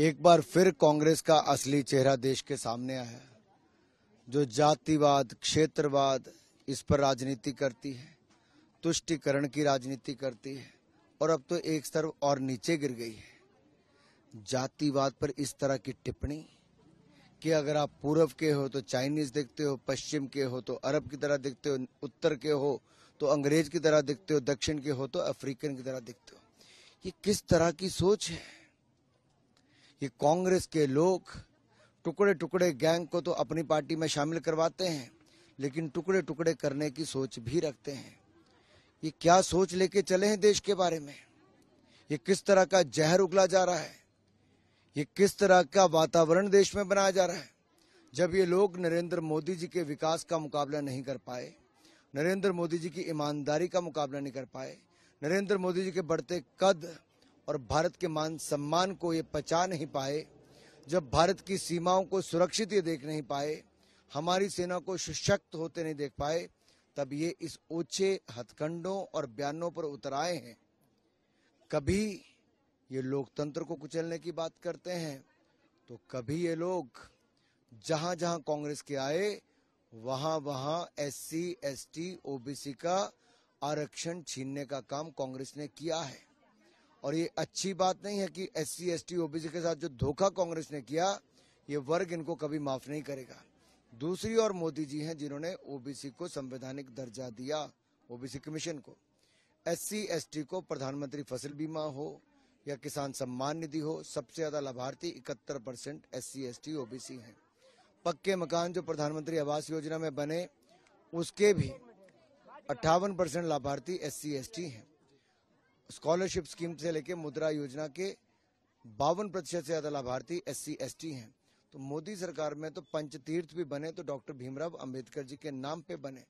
एक बार फिर कांग्रेस का असली चेहरा देश के सामने आया है जो जातिवाद क्षेत्रवाद इस पर राजनीति करती है तुष्टिकरण की राजनीति करती है और अब तो एक स्तर और नीचे गिर गई है जातिवाद पर इस तरह की टिप्पणी कि अगर आप पूर्व के हो तो चाइनीज देखते हो पश्चिम के हो तो अरब की तरह दिखते हो उत्तर के हो तो अंग्रेज की तरह दिखते हो दक्षिण के हो तो अफ्रीकन की तरह दिखते हो ये किस तरह की सोच है कि कांग्रेस के लोग टुकड़े टुकड़े गैंग को तो अपनी पार्टी में शामिल करवाते हैं लेकिन टुकड़े टुकड़े करने की सोच भी रखते हैं ये क्या सोच लेके चले हैं देश के बारे में ये किस तरह का जहर उगला जा रहा है ये किस तरह का वातावरण देश में बनाया जा रहा है जब ये लोग नरेंद्र मोदी जी के विकास का मुकाबला नहीं कर पाए नरेंद्र मोदी जी की ईमानदारी का मुकाबला नहीं कर पाए नरेंद्र मोदी जी के बढ़ते कद और भारत के मान सम्मान को ये पचा नहीं पाए जब भारत की सीमाओं को सुरक्षित ये देख नहीं पाए हमारी सेना को सशक्त होते नहीं देख पाए तब ये इस ऊंचे हथकंडों और बयानों पर उतर आए हैं कभी ये लोकतंत्र को कुचलने की बात करते हैं तो कभी ये लोग जहां जहां कांग्रेस के आए वहां वहां एससी एसटी ओबीसी का आरक्षण छीनने का काम कांग्रेस ने किया है और ये अच्छी बात नहीं है कि S C S T OBC के साथ जो धोखा कांग्रेस ने किया ये वर्ग इनको कभी माफ नहीं करेगा दूसरी और मोदी जी हैं जिन्होंने ओबीसी को संवैधानिक दर्जा दिया ओबीसी कमीशन को एस सी एस टी को प्रधानमंत्री फसल बीमा हो या किसान सम्मान निधि हो सबसे ज्यादा लाभार्थी इकहत्तर percent S C S T OBC हैं पक्के मकान जो प्रधानमंत्री आवास योजना में बने उसके भी अट्ठावन परसेंट लाभार्थी एस सी एस टी हैं स्कॉलरशिप स्कीम से लेकर मुद्रा योजना के बावन प्रतिशत से ज्यादा लाभार्थी एस सी एस टी हैं तो मोदी सरकार में तो पंचतीर्थ भी बने तो डॉक्टर भीमराव अंबेडकर जी के नाम पे बने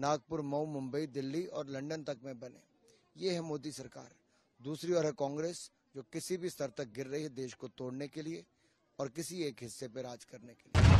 नागपुर मऊ मुंबई दिल्ली और लंदन तक में बने ये है मोदी सरकार दूसरी ओर है कांग्रेस जो किसी भी स्तर तक गिर रही है देश को तोड़ने के लिए और किसी एक हिस्से पर राज करने के लिए